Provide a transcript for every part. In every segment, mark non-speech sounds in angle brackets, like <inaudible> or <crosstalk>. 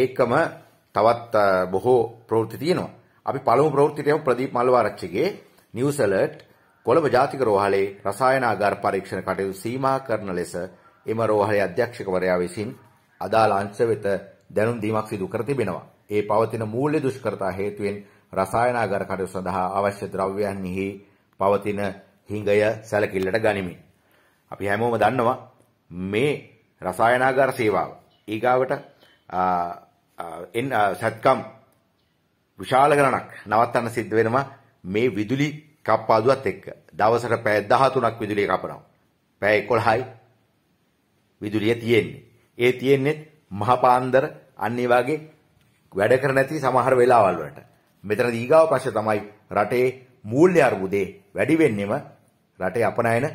ඒකම තවත් බොහෝ ප්‍රවෘත්ති තියෙනවා. අපි පළමු ප්‍රවෘත්තියට යමු ප්‍රදීප් මල්වාරච්චිගේ නිවුස් ඇලර්ට් කොළඹ ජාතික රෝහලේ රසායනාගාර පරීක්ෂණ කටයුතු සීමා කරන ලෙස එම රෝහලේ අධ්‍යක්ෂකවරයා විසින් අදාළ අංශ වෙත දැනුම් දීමක් සිදු කර තිබෙනවා. ඒ පවතින මූල්‍ය දුෂ්කරතා හේතුවෙන් රසායනාගාර කටයුතු සඳහා අවශ්‍ය ද්‍රව්‍යයන්හි පවතින හිඟය සැලකිල්ලට ගනිමින්. අපි හැමෝම දන්නවා මේ රසායනාගාර සේවාව ඊගාවට සැත්කම් විශාල ගණනක් නවත්තන්න සිද්ධ වෙනවා මේ විදුලි කප්පාදුවත් එක්ක. දවසට පැය 13ක් විදුලිය කපනවා. පැය 11යි විදුලිය තියෙන්නේ. ඒ තියෙන්නේ මහපාන්දර අන්න ඒ වගේ වැඩ කර නැති සමහර වෙලාවල් වලට. මෙතන දීගාව පස්සේ තමයි රටේ මූල්‍ය අර්බුදේ වැඩි වෙන්නෙම රටේ අපනයන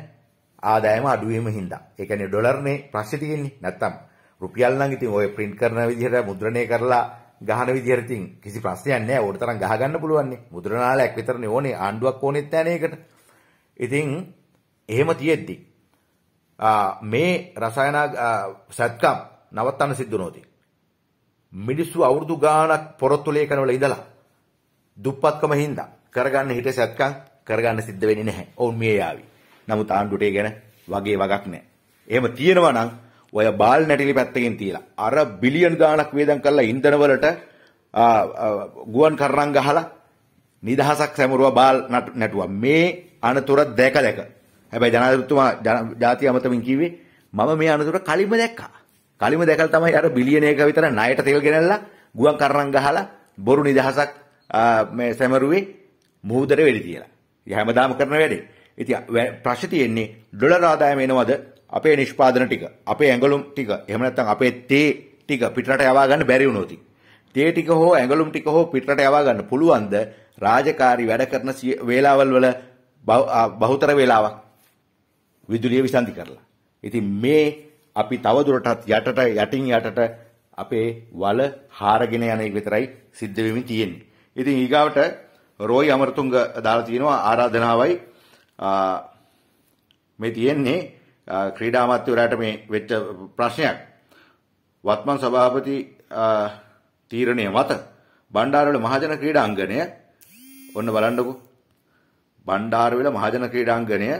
ආදායම අඩු වීම හින්දා. ඒ කියන්නේ ඩොලර්නේ ප්‍රශ්නේ තියෙන්නේ. නැත්තම් රුපියල් නම් ඉතින් ඔය print කරන විදිහට මුද්‍රණය කරලා ගහන විදිහට ඉතින් කිසි ප්‍රශ්නයක් නැහැ. ඕන තරම් ගහ ගන්න පුළුවන් නේ. මුද්‍රණාලයක් විතරනේ ඕනේ. ආණ්ඩුවක් ඕනෙත් නැහැ නේකට. ඉතින් එහෙම තියෙද්දි මේ රසායන සත්කම් නවත්තන්න සිද්ධ නොදී මිනිස්සු අවුරුදු ගාණක් පොරොත්තු ලේඛනවල ඉඳලා දුප්පත්කම හින්දා කරගන්න හිටේ සත්කම් කරගන්න සිද්ධ වෙන්නේ නැහැ. ඔවුන් මිය යාවි. නමුත් ආණ්ඩුවට ඒ ගැන වගේ වගක් නැහැ. එහෙම තියෙනවා නම් ඔය බාල් නැටිලි පැත්තකින් තියලා අර බිලියන් ගාණක් වේදම් කරලා ඉන්ධන වලට ගුවන් කරණම් ගහලා නිදහසක් සැමරුවා බාල් නැටුවා මේ අනතුර දැක දැක හැබැයි ජනාධිපතිතුමා ජාතිය අමතමින් කිව්වේ මම මේ අනතුර කලින්ම දැක්කා කලින්ම දැකලා තමයි අර බිලියන එක විතර ණයට තෙල් ගෙනල්ලා ගුවන් කරණම් ගහලා බොරු නිදහසක් මේ සැමරුවේ මුහුදට වෙඩි තියලා. හැමදාම කරන වැඩේ. ඉතින් ප්‍රශ්න තියෙන්නේ ඩොලර් ආදායම එනවද අපේ නිෂ්පාදන ටික අපේ ඇඟලුම් ටික එහෙම නැත්නම් අපේ තේ ටික පිටරට යවා ගන්න බැරි වුණොත් තේ ටික හෝ ඇඟලුම් ටික හෝ පිටරට යවා ගන්න පුළුවන්ද රාජකාරී වැඩ කරන වේලාවල් වල බහුතර වේලාවක් විදුලිය විසන්ති කරලා. ඉතින් මේ අපි තවදුරටත් යටට යටින් යටට අපේ වල හාරගෙන යන එක විතරයි සිද්ධ වෙමින් තියෙන්නේ. ඉතින් ඊගාවට රෝයි අමරතුංග දාලා තියෙනවා ආරාධනාවයි මේ තියෙන්නේ ක්‍රීඩා අමාත්‍යවරයාට මේ වෙච්ච ප්‍රශ්නයක් වත්මන් සභාපති තීරණය මත බණ්ඩාරවල මහජන ක්‍රීඩාංගණය ඔන්න බලන්නකෝ බණ්ඩාරවල මහජන ක්‍රීඩාංගණය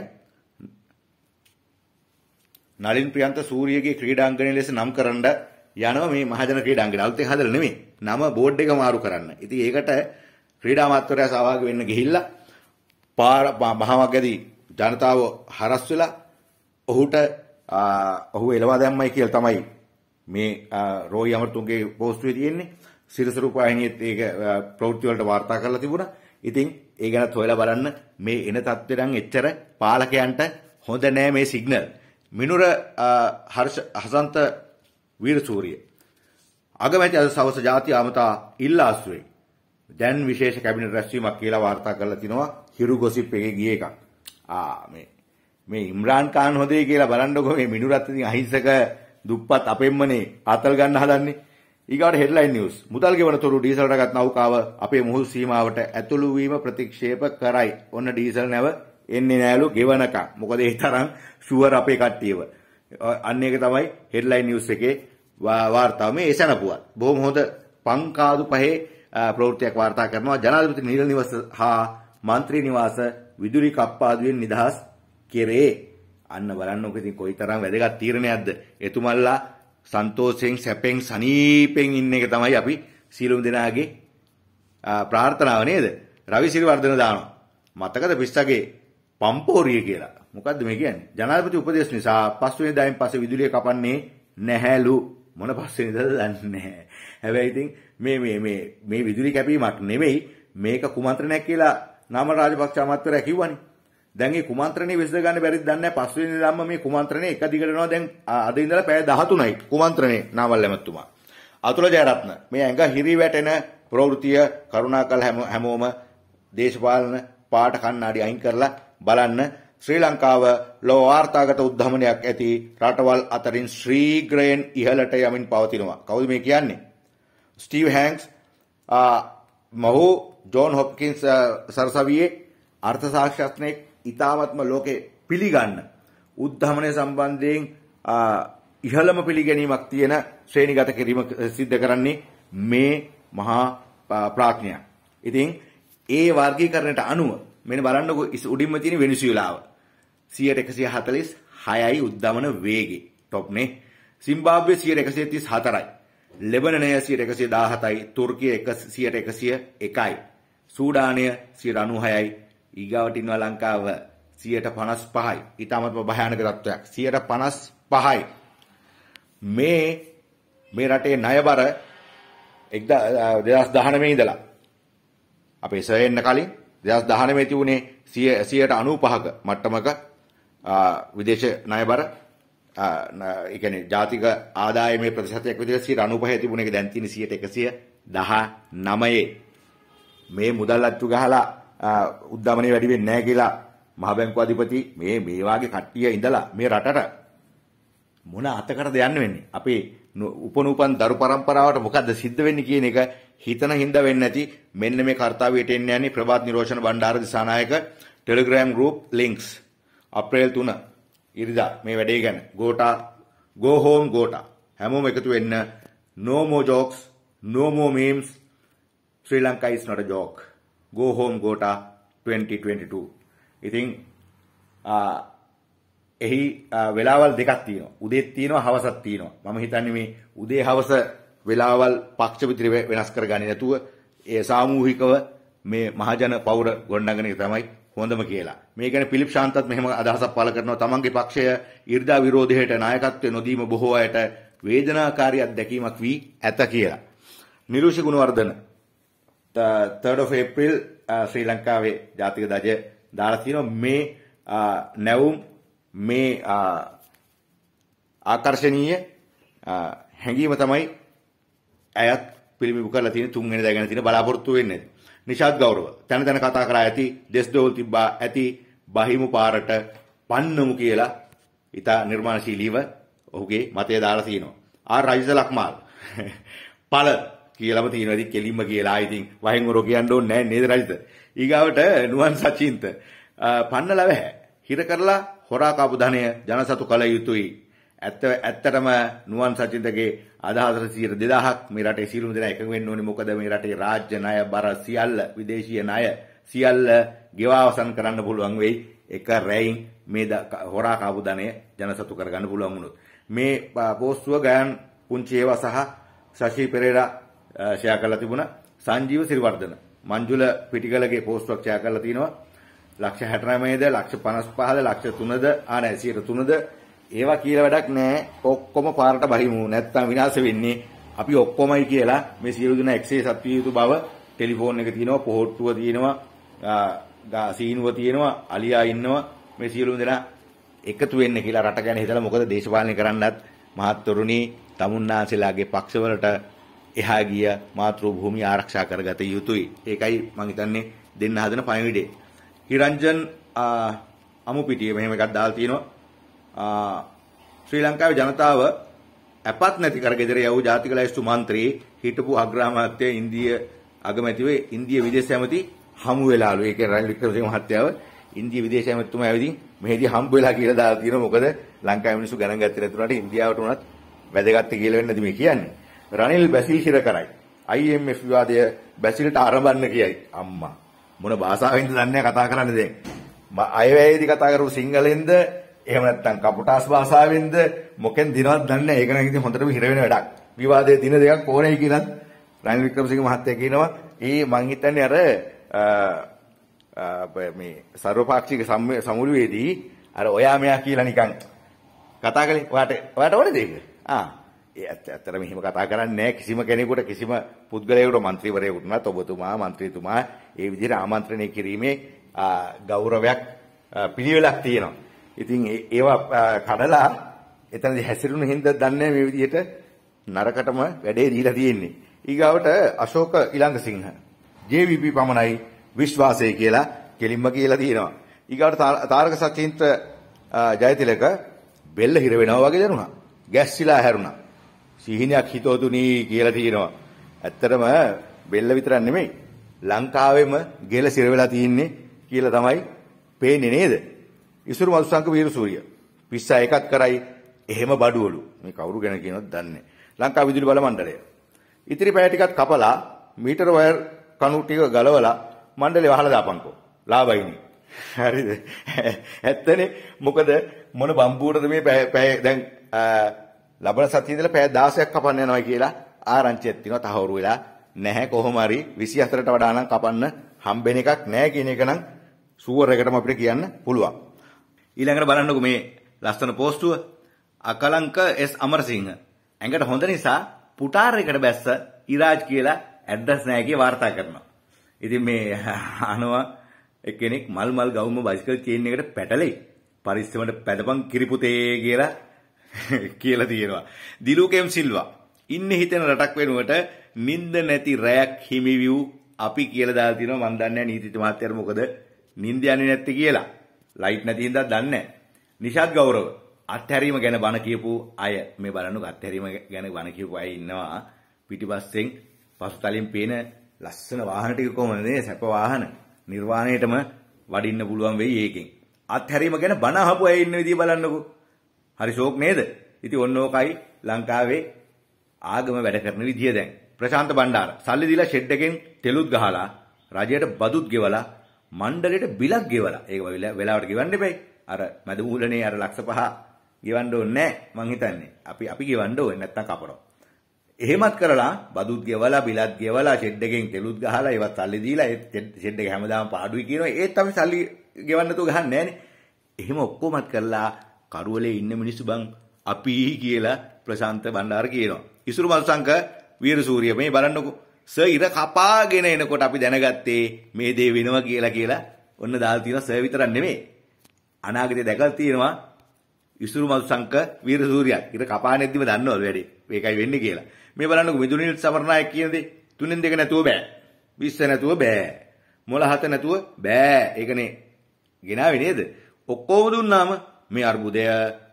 නලින් ප්‍රියන්ත සූරියගේ ක්‍රීඩාංගණය ලෙස නම් කරන්න යනවා මේ මහජන ක්‍රීඩාංගණය අලුතෙන් හදලා නෙමෙයි නම බෝඩ් එක මාරු කරන්න. ඉතින් ඒකට ක්‍රීඩා අමාත්‍යවරයා සහභාගී වෙන්න ගිහිල්ලා පාර මහවගදී ජනතාව හරස් වෙලා ඔහුට ඔහු එළවා දැම්මයි කියලා තමයි මේ රෝහි අමරතුංගේ පෝස්ටුවේ තියෙන්නේ. සිරසරුපාහිනියත් ඒක ප්‍රවෘත්ති වලට වාර්තා කරලා තිබුණා. ඉතින් ඒ ගැනත් හොයලා බලන්න මේ එන தත්ත්වය නම් එච්චර පාලකයන්ට හොඳ නෑ මේ සිග්නල්. මිනුර හර්ෂ හසන්ත වීරසූරිය අගමැති අද සවස ජාතිය අමතා ඉල්ලාස්වේ දැන් විශේෂ කැබිනට් රැස්වීමක් කියලා වාර්තා කරලා තිනවා හිරු ගොසිප් එකේ ගිය එකක්. ආ මේ මේ ඉම්රාන් කාන් හොදේ කියලා බලන්නකො මේ මිනුරත් ඉතින් අහිංසක දුප්පත් අපෙම්මනේ ආතල් ගන්න හදන්නේ. ඊගාට හෙඩ්ලයින් නිවුස්. මුදල් ගෙවනතුරු ඩීසල් රටගත් නෞකාව අපේ මුහුදු සීමාවට ඇතුළු වීම ප්‍රතික්ෂේප කරයි. ඔන්න ඩීසල් නැව එන්නේ නෑලු ගෙවනකම්. මොකද ඒ තරම් ෂුවර් අපේ කට්ටියව. අන්න ඒක තමයි හෙඩ්ලයින් නිවුස් එකේ වාර්තාව. මේ එසනපුවත්. බොහොම හොඳ පංකාදු පහේ ප්‍රවෘත්තියක් වාර්තා කරනවා ජනාධිපති නිල නිවස හා මන්ත්‍රී නිවාස විදුලි කප්පාදුවෙන් නිදහස් කෙරේ අන්න බලන්නකො ඉතින් කොයිතරම් වැදගත් තීරණයක්ද එතුමල්ලා සන්තෝෂයෙන් සැපෙන් සනීපෙන් ඉන්න එක තමයි අපි සියලුම දෙනාගේ ප්‍රාර්ථනාව නේද රවි සිරිවර්ධන දානවා මතකද පිස්සගේ පම්පෝරිය කියලා මොකද්ද මේ කියන්නේ ජනාධිපති උපදේශ නිසා පස්වෙනි දායින් පස්සේ විදුලිය කපන්නේ නැහැලු මොන පස්වෙනිදද දන්නේ නැහැ හැබැයි ඉතින් මේ මේ මේ මේ විදුලි කැපීමක් නෙමෙයි මේක කුමන්ත්‍රණයක් කියලා නාම රාජපක්ෂ අමාත්‍යවරයා කිව්වනේ දැන් මේ කුමන්ත්‍රණේ විසඳ ගන්න බැරිද දන්නේ නැහැ. පස්වෙනි ඉඳන්ම මේ කුමන්ත්‍රණේ එක දිගට යනවා. දැන් අද ඉඳලා පැය 13යි කුමන්ත්‍රණේ නාවල් ඇමතුමා. අතුල ජයරත්න මේ ඇඟ හිරි වැටෙන ප්‍රවෘත්තිය කරුණාකර හැමෝම දේශපාලන පාට කණ්ණාඩි අයින් කරලා බලන්න ශ්‍රී ලංකාව ලෝ වාර්තාගත උද්ධමනයක් ඇති රටවල් අතරින් ශ්‍රීග්‍රයෙන් ඉහළට යමින් පවතිනවා. කවුද මේ කියන්නේ? ස්ටීව් හැන්ක්ස් මහෝ ජෝන් හොප්කින්ස් සරසවියේ අර්ථ සාක්ෂත්නයෙක් ඉතාමත්ම ලෝකේ පිළිගන්න උද්ධමනය සම්බන්ධයෙන් ඉහළම පිළිගැනීමක් තියෙන ශ්‍රේණිගත කිරීම සිද්ධ කරන්නේ මේ මහා ප්‍රාඥය. ඉතින් ඒ වර්ගීකරණයට අනුව මෙන්න බලන්නකො උඩින්ම තියෙන වෙනිසුවෙලාව 146යි උද්ධමන වේගේ টොප් නේ. සිම්බාබ්වේ 134යි. ලෙබනනය 117යි. තුර්කිය 101යි. සූඩානය 96යි. ඊගාවට ඉන්නවා ලංකාව 155යි. ඊටමත් භයානක තත්වයක්. 155යි. මේ මේ රටේ ණයබර 2019 ඉඳලා අපේ සර් එන්න කලින් 2019 තිබුණේ 195ක මට්ටමක විදේශ ණයබර ඒ කියන්නේ ජාතික ආදායමේ ප්‍රතිශතයක් විදිහට 95 තිබුණ එක දැන් තියෙන 119 මේ මුදල් අත්තු ගහලා උද්දමනය වැඩි වෙන්නේ නැහැ කියලා මහ බැංකු අධිපති මේ මේ වාගේ කට්ටිය ඉඳලා මේ රටට මොන අතකටද යන්න වෙන්නේ? අපේ උපනුපන් දරු પરම්පරාවට මොකද්ද සිද්ධ වෙන්නේ කියන එක හිතන හින්දා වෙන්නේ නැති මෙන්න මේ කාර්යාවයට එන්න යන්නේ Prabhath නිරෝෂණ Bandara Dissanayake Telegram group links අප්‍රේල් 3 ඉරිදා මේ වැඩේ ගැන ගෝටා go home ගෝටා හැමෝම එකතු වෙන්න no more jokes no more memes Sri Lanka is not a joke go home Gota 2022 ඉතින් එහි වෙලාවල් දෙකක් තියෙනවා උදේත් තියෙනවා හවසත් තියෙනවා මම හිතන්නේ මේ උදේ හවස වෙලාවල් පක්ෂ විතර වෙනස් කරගන්නේ නැතුව ඒ සාමූහිකව මේ මහජන පවුර ගොඩනගන එක තමයි හොඳම කියලා. මේ ගැන පිලිප් ශාන්තත් මෙහෙම අදහසක් පළ කරනවා. තමන්ගේ පක්ෂය ඊර්දා විරෝධයට නායකත්වයේ නොදීම බොහෝ අයට වේදනාකාරී අත්දැකීමක් වී ඇත කියලා. නිරුෂි ගුණවර්ධන 3rd of April ශ්‍රී ලංකාවේ ජාතික දජය දාලා තිනවා මේ uh, නැවුම් මේ uh, ආකර්ශනීය uh, හැඟීම තමයි ඇයත් පිළිබිඹු කරලා තියෙන තුන්වෙනි දා ගැන තියෙන බලාපොරොත්තු වෙන්නේ. නිෂාත් ගෞරව තන තන කතා කරා ඇති දෙස්දෝල් තිබ්බා ඇති බහිමු පාරට පන්නමු කියලා ඉතා නිර්මාණශීලීව ඔහුගේ මතය දාලා තියෙනවා. ආර් රයිස ලක්මාල් <laughs> පළ කියලාම තියෙනවා. ඉතින් කෙලින්ම කියලා. ඉතින් වහෙන් හොර කියන්න ඕනේ නැහැ නේද රජිත? ඊගාවට නුවන් සචින්ත පන්නල වැහැ. හිර කරලා හොරා කාපු ධනය ජනසතු කළ යුතුයි. ඇත්ත ඇත්තටම නුවන් සචින්තගේ අදහසට 2000ක් මේ රටේ සියලුම දෙනා එකඟ වෙන්න ඕනේ. මොකද මේ රටේ රාජ්‍ය ණය බර සියල්ල විදේශීය ණය සියල්ල ගෙවාවසන් කරන්න පුළුවන් වෙයි එක රැයින් මේ හොරා කාපු ධනය ජනසතු කරගන්න පුළුවන් වුණොත් මේ පෝස්ටුව ගයන් පුංචි ඒවා සහ ශෂී පෙරේරා ෂෙයා කරලා තිබුණා සංජීව සිරිවර්ධන මංජුල පිටිකලගේ පෝස්ට්ක් ෂෙයා කරලා තිනවා ලක්ෂ 69ද ලක්ෂ 55ද ලක්ෂ 3ද ආ නෑ 103ද ඒවා කියලා වැඩක් නෑ ඔක්කොම පාරට බහිමු නැත්තම් විනාශ වෙන්නේ අපි ඔක්කොමයි කියලා මේ සියලු දෙනා එක්සේ සත්විය යුතු බව ටෙලිෆෝන් එක තියෙනවා පොහොට්ටුව තියෙනවා සීනුව තියෙනවා අලියා ඉන්නවා මේ සියලු දෙනා එකතු වෙන්න කියලා රට ගැන හිතලා මොකද දේශපාලනය කරන්නත් මහත්වරුනි තමුන්නාන්සේලාගේ පක්ෂවලට එහා ගිය මාතෘ භූමිය ආරක්ෂා කරගත යුතුයි. ඒකයි මම හිතන්නේ දෙන්න හදන පණිවිඩය. හිරංජන් අමු පිටියේ මෙහෙම එකක් දාලා තිනවා. ශ්‍රී ලංකාවේ ජනතාව අපත් නැති කර ගෙදර යවූ ජාතික ලැයිස්තු මන්ත්‍රී හිටපු අග්‍රාමාත්‍ය ඉන්දිය අගමැතිව ඉන්දිය විදේශ ඇමති හමු වෙලාලු. ඒක රනිල් වික්‍රමසිංහ මහත්තයාව ඉන්දිය විදේශ ඇමතිතුමා ඇවිදින් මෙහෙදී හම්බ වෙලා කියලා දාලා තියෙනවා. මොකද ලංකාවේ මිනිස්සු ගණන් ගත්තේ නැතුණාට ඉන්දියාවට උනත් වැදගත් කියලා වෙන්නේ නැති මේ කියන්නේ. රනිල් බැසිල් හිර කරයි IMF විවාදය බැසිල්ට ආරම්භන්න කියයි අම්මා මොන භාෂාවෙන්ද දන්නේ කතා කරන්නේ දැන් මම අයවැයේදී කතා කරපු සිංහලෙන්ද එහෙම නැත්නම් කපුටාස් භාෂාවෙන්ද මොකෙන් දිනවත් දන්නේ ඒක නම් ඉතින් හොඳටම හිර වෙන වැඩක් විවාදයේ දින දෙකක් ඕනේ කියලා රනිල් වික්‍රමසිංහ මහත්තයා කියනවා ඒ මං හිතන්නේ අර මේ ਸਰවපාක්ෂික සමුළුවේදී අර ඔයා මෙයා කියලා නිකන් කතා කළේ ඔයාට ඔයාට ඕනේද ඒක ආ ඒ ඇත්තටම මෙහෙම කතා කරන්නේ නැහැ කිසිම කෙනෙකුට කිසිම පුද්ගලයෙකුට മന്ത്രിවරයෙකුට නත් ඔබතුමා മന്ത്രിතුමා ඒ විදිහට ආමන්ත්‍රණය කිරීමේ ගෞරවයක් පිළිවෙලක් තියෙනවා. ඉතින් ඒවා කඩලා එතනදී හැසිරුණු හින්දා දන්නේ මේ විදිහට නරකටම වැඩේ දීලා තියෙන්නේ. ඊගාවට අශෝක ඊළඟසිංහ JVP පමණයි විශ්වාසය කියලා කෙලින්ම කියලා තියෙනවා. ඊගාවට තාරක සචින්ත්‍ර ජයතිලක බෙල්ල හිර වෙනවා වගේ දරුණා. ගැස්සිලා හැරුණා. සිහිනයක් හිතෝතුණී කියලා තියෙනවා. ඇත්තටම බෙල්ල විතරක් නෙමෙයි ලංකාවෙම ගෙල සිර වෙලා තියෙන්නේ කියලා තමයි පේන්නේ නේද? ඉසුරු මදුසංක වීරසූරිය 21ක් කරයි එහෙම බඩුවලු. මේ කවුරු ගැන කියනවද දන්නේ ලංකා විදුලි බල මණ්ඩලය. ඉතිරි පැය ටිකක් කපලා මීටර වයර් කණු ටික ගලවලා මණ්ඩලේ වහලා දාපන්කෝ. ලාභයිනේ. හරිද? <laughs> ඇත්තනේ මොකද මොන බම්බුවටද මේ පැය දැන් ලබන සතිය ඉඳලා පැය 16ක් කපන්න යනවා කියලා ආරංචියක් තියෙනවා තහවුරු වෙලා නැහැ කොහොම හරි 24ට වඩා නම් කපන්න හම්බෙන එකක් නැහැ කියන එක නම් ෂුවර් එකටම අපිට කියන්න පුළුවන්. ඊළඟට බලන්නකෝ මේ ලස්සන පෝස්ටුව අකලංක එස් අමරසිංහ ඇඟට හොඳ නිසා පුටාර් එකට බැස්ස ඉරාජ් කියලා ඇඩ්‍රස් නැහැ කිය වාර්තා කරනවා. ඉතින් මේ අනවා එක්කෙනෙක් මල් මල් ගවුම බයිසිකල් චේන් එකට පැටලෙයි. පරිස්සමට පැදපන් කිරිපුතේ කියලා <laughs> කියලා තියෙනවා. දිලුකෙම් සිල්වා ඉන්නේ හිතෙන රටක් වෙනුවට නිින්ද නැති රැයක් හිමි වූ අපි කියලා දාලා තියෙනවා මම දන්නේ නැහැ නීති මහත්තයාට මොකද නිින්ද යන්නේ නැත්තේ කියලා. ලයිට් නැති හින්දා දන්නේ නැහැ. නිෂාත් ගෞරව අත්හැරීම ගැන බණ කියපු අය මේ බලන්නක අත්හැරීම ගැන බණ කියපු අය ඉන්නවා පිටිපස්සෙන් පසුතලින් පේන ලස්සන වාහන ටික කොහොමද නේ සැප වාහන නිර්වාණයටම වඩින්න පුළුවන් වෙයි ඒකෙන් අත්හැරීම ගැන බණ අහපු අය ඉන්න විදිය බලන්නකෝ හරි ෂෝක් නේද? ඉතින් ඔන්න ඕකයි ලංකාවේ ආගම වැඩ කරන විදිය දැන්. ප්‍රශාන්ත බණ්ඩාර සල්ලි දීලා ෂෙඩ් එකෙන් තෙලුත් ගහලා රජයට බදුත් ගෙවලා මණ්ඩලයට බිලක් ගෙවලා. ඒක වෙලාවට ගෙවන්න එපයි. අර මැද මූලනේ අර ලක්ෂ පහ ගෙවන්න ඕනේ නැහැ මං හිතන්නේ. අපි අපි ගෙවන්න ඕනේ නැත්නම් කපනවා. එහෙමත් කරලා බදුත් ගෙවලා බිලත් ගෙවලා ෂෙඩ් එකෙන් තෙලුත් ගහලා ඒවත් සල්ලි දීලා ඒ ෂෙඩ් එක හැමදාම පාඩුයි කියනවා ඒත් අපි සල්ලි ගෙවන්න තෝ ගහන්නේ නැහනේ. එහෙම ඔක්කොමත් කරලා කරවලේ ඉන්න මිනිස්සු බං අපි කියලා ප්‍රශාන්ත බණ්ඩාර කියනවා. ඉසුරු වල්සංක වීරසූරිය මේ බලන්නකෝ. සර් ඉර කපාගෙන එනකොට අපි දැනගත්තේ මේ දේ වෙනවා කියලා කියලා ඔන්න දාලා තියෙනවා සර් විතරක් නෙමෙයි. අනාගතේ දැකලා තියෙනවා ඉසුරු වල්සංක වීරසූරිය ඉර කපානෙද්දිම දන්නවලු වැඩේ. මේකයි වෙන්නේ කියලා. මේ බලන්නකෝ මිදුනිල් සමරනායක කියන දේ තුනෙන් දෙක නැතුව බෑ. 20 නැතුව බෑ. 17 නැතුව බෑ. ඒකනේ ගෙනාවේ නේද? ඔක්කොම දුන්නාම මේ අර්බුදය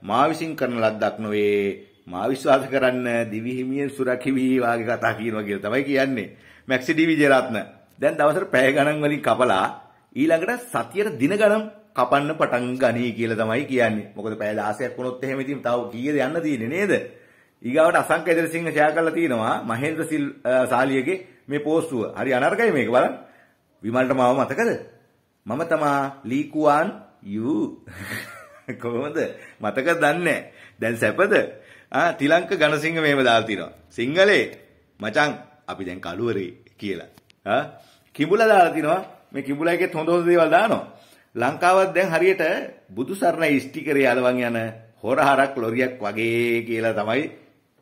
මා විසින් කරන ලද්දක් නොවේ. මා විශ්වාස කරන්න දිවි හිමියෙන් සුරකිවි වාගේ කතා කියනවා කියලා තමයි කියන්නේ. Maxie D Wijeratne. දැන් දවසට පැය ගණන් වලින් කපලා ඊළඟට සතියට දින ගණන් කපන්න පටන් ගනී කියලා තමයි කියන්නේ. මොකද පැය 16ක් වුණොත් එහෙම ඉතින් තව කීයද යන්න තියෙන්නේ නේද? ඊගාවට අසංක එදිරිසිංහ ෂෙයා කරලා තිනවා මහේන්ද්‍ර සිල් සාලියගේ මේ පෝස්ටුව. හරි අනර්ගයි මේක බලන්න. විමල්ට මාව මතකද? මම තමා ලීකුවන් යූ <laughs> කොහොමද මතක දන්නේ දැන් සැපද ආ තිලංක ඝනසිංහ මේව දාලා තිනවා සිංහලේ මචං අපි දැන් කළුවරේ කියලා ආ කිඹුලා දාලා තිනවා මේ කිඹුලාගේ හොඳ හොඳ දේවල් දානවා ලංකාවත් දැන් හරියට බුදු සරණයි ස්ටිකරේ අලවන් යන හොර හරක් ලොරියක් වගේ කියලා තමයි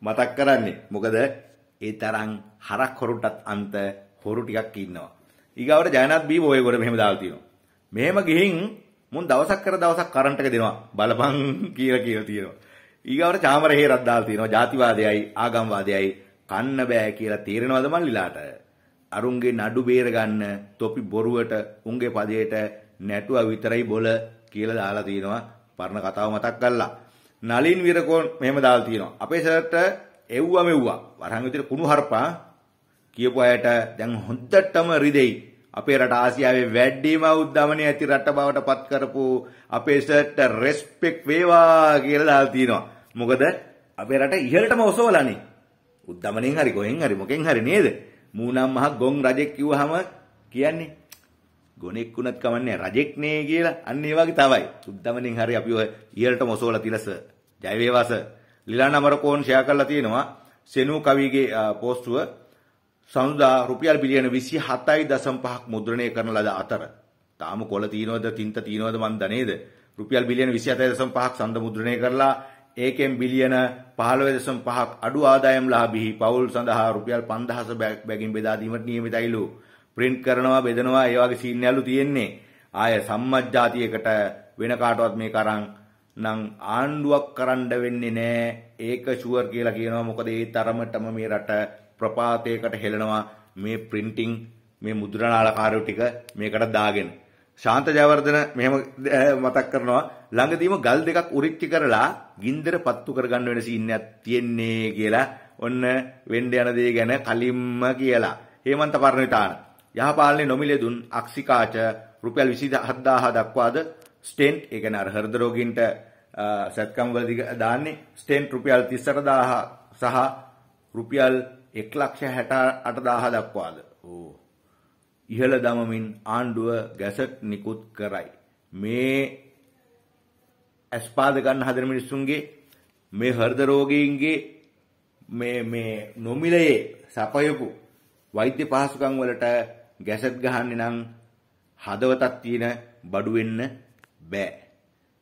මතක් කරන්නේ මොකද ඒ තරම් හරක් හොරුටත් අන්ත හොරු ටිකක් ඉන්නවා ඊගාවට ජයනාත් බීම ඔයගොල්ලෝ මෙහෙම දාලා තිනවා මෙහෙම ගිහින් මුන් දවසක් කර දවසක් කරන්ට් එක දෙනවා බලපං කියලා කියලා තියෙනවා. ඊගවට චාමර හේරක් දාලා තියෙනවා ಜಾතිවාදයයි ආගම්වාදයයි කන්න බෑ කියලා තීරණවද මල්ලිලාට. අරුන්ගේ නඩු බේර ගන්න තොපි බොරුවට උන්ගේ පදයට නැටුවා විතරයි බොල කියලා දාලා තියෙනවා පරණ කතාව මතක් කරලා. නලින් විරකෝන් මෙහෙම දාලා තියෙනවා. අපේ සර්ට එව්වා මෙව්වා. වරහන් විතර කුණු හරපා කියපු අයට දැන් හොඳටම රිදෙයි. අපේ රට ආසියාවේ වැඩිම උද්දමනය ඇති රට බවට පත් කරපු අපේ සර්ට රෙස්පෙක්ට් වේවා කියලා තියෙනවා. මොකද අපේ රට ඉහළටම ඔසවලානේ. උද්දමනෙන් හරි කොහෙන් හරි මොකෙන් හරි නේද? මූණම් මහ ගොන් රජෙක් කිව්වහම කියන්නේ ගොනෙක් වුණත් කමන්නේ රජෙක් නේ කියලා. අන්න ඒ වගේ තමයි. උද්දමනෙන් හරි අපි ඔය ඉහළටම ඔසවලා තියලා සර්. ජය වේවා සර්. ලිලාන අමරකෝන් ෂෙයා කරලා තියෙනවා. සෙනු කවිගේ පෝස්ටුව සඳුදා රුපියල් බිලියන 27.5ක් මුද්‍රණය කරන ලද අතර තාම කොළ තියනවද තින්ත තියනවද මන් දනේද රුපියල් බිලියන 27.5ක් සඳ මුද්‍රණය කරලා ඒකෙන් බිලියන 15.5ක් අඩු ආදායම් ලාභී පවුල් සඳහා රුපියල් 5000 බැගින් බෙදා දීමට නියමිතයිලු print කරනවා බෙදනවා ඒ වගේ සීන් තියෙන්නේ ආය සම්මජ්ජාතියකට වෙන කාටවත් මේක අරන් නම් ආණ්ඩුවක් කරන්න වෙන්නේ නෑ ඒක ෂුවර් කියලා කියනවා මොකද ඒ තරමටම මේ රට ප්‍රපාතයකට හෙළනවා මේ printing මේ මුද්‍රණාලකාරයෝ ටික මේකට දාගෙන. ශාන්ත ජයවර්ධන මෙහෙම මතක් කරනවා ළඟදීම ගල් දෙකක් උරිච්චි කරලා ගින්දර පත්තු කරගන්න වෙන සීන්නයක් තියෙන්නේ කියලා ඔන්න වෙන්න යන දේ ගැන කලින්ම කියලා. හේමන්ත පරණවිතාන යහපාලනේ නොමිලේදුන් අක්ෂිකාච රුපියල් 27000 දක්වාද ස්ටෙන්ට් ඒ කියන්නේ අර හෘද රෝගීන්ට සත්කම් වලදී දාන්නේ ස්ටෙන්ට් රුපියල් 38000 සහ රුපියල් එක් ලක්ෂ හැට අටදාහ දක්වාද ඕ ඉහළ දමමින් ආණ්ඩුව ගැසට් නිකුත් කරයි. මේ ඇස්පාද ගන්න හදන මිනිස්සුන්ගේ මේ හෘද රෝගීන්ගේ මේ මේ නොමිලයේ සපයපු වෛද්‍ය පහසුකම් වලට ගැසට් ගහන්නේ නම් හදවතක් තියෙන බඩු වෙන්න බෑ.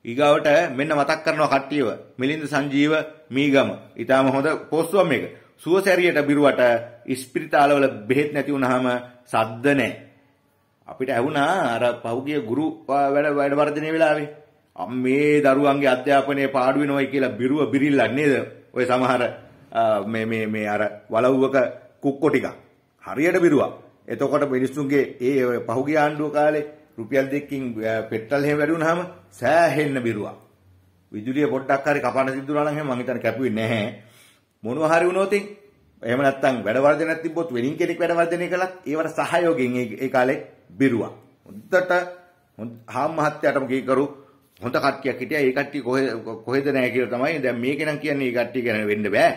ඊගාවට මෙන්න මතක් කරනවා කට්ටියව මිලින්ද සංජීව මීගම. ඊටාම හොඳ පොස්තුවක් මේක. සුවසැරියට බිරුවට ඉස්පිරිතාලවල බෙහෙත් නැති වුනහම සද්ද නැහැ. අපිට ඇහුණා අර පහුගිය ගුරු වැඩ වැඩ වර්ධනය වෙලාවේ මේ දරුවන්ගේ අධ්‍යාපනයේ පාඩු වෙනවයි කියලා බිරුව බිරිල්ලක් නේද? ඔය සමහර මේ මේ මේ අර වලව්වක කුක්කො ටික. හරියට බිරුවා. එතකොට මිනිස්සුන්ගේ ඒ පහුගිය ආණ්ඩුව කාලේ රුපියල් දෙකකින් පෙට්‍රල් එහෙම වැඩි වුණාම සෑහෙන්න බිරුවා. විදුලිය පොඩ්ඩක් හරි කපන්න සිද්ධ වුණා නම් එහෙම මම හිතන්නේ කැපුවේ නැහැ. මොනවා හරි වුණොත් එහෙම නැත්නම් වැඩ වර්ධනයක් තිබ්බොත් වෙලින් කෙනෙක් වැඩ වර්ධනය කළත් ඒවට සහයෝගයෙන් ඒ කාලේ බිරුවා. හොඳට හාම් මහත්තයාටම කී කරු හොඳ කට්ටියක් හිටියා. ඒ කට්ටිය කොහෙ කොහෙද නැහැ කියලා තමයි දැන් මේක නම් කියන්නේ ඒ කට්ටිය ගැන වෙන්න බෑ.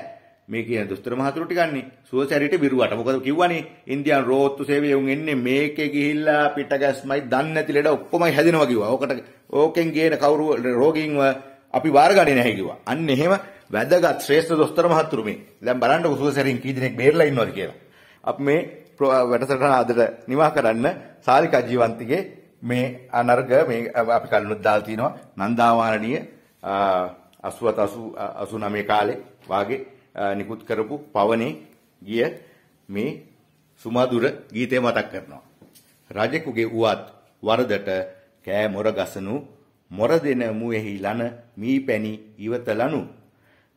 මේ කියන දුස්තර මහතුරු ටිකන්නේ සුවසැරිට බිරුවට. මොකද කිව්වනේ ඉන්දියානු රෝත්තු සේවය උන් එන්නේ මේකේ ගිහිල්ලා පිට ගැස්මයි දන්නේ නැති ලෙඩ ඔක්කොමයි හැදෙනවා කිව්වා. ඕකට ඕකෙන් ගේන කවුරු රෝගීන්ව අපි වාරගන්නේ නැහැ කිව්වා. අන්න එහෙම වැදගත් ශ්‍රේෂ්ඨ දොස්තර මහතුරු මේ. දැන් බලන්නකො සුවසරින් කී දෙනෙක් බේරලා ඉන්නවද කියලා. අපි මේ වැඩසටහන අදට නිවා කරන්න සාරිකා ජීවන්තිගේ මේ අනර්ග මේ අපි කලිනුත් දාලා තිනවා නන්දාවාරණීය 80 89 කාලේ වාගේ නිකුත් කරපු පවනේ ගිය මේ සුමధుර ගීතය මතක් කරනවා. රජෙකුගේ උවත් වරදට කෑ මොර ගසනු මොරදෙන මුවෙහි ලන මී පැණි ඉවත ලනු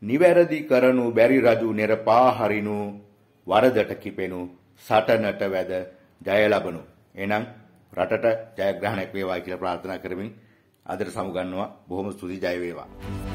නිවැරදි කරනු බැරි රජු නිර්පා හරිනු වරදට කිපෙනු සටනට වැද ජය ලබනු එහෙනම් රටට ජයග්‍රහණයක් වේවා කියලා ප්‍රාර්ථනා කරමින් අදට සමුගන්නවා බොහොම ස්තුතියි ජය වේවා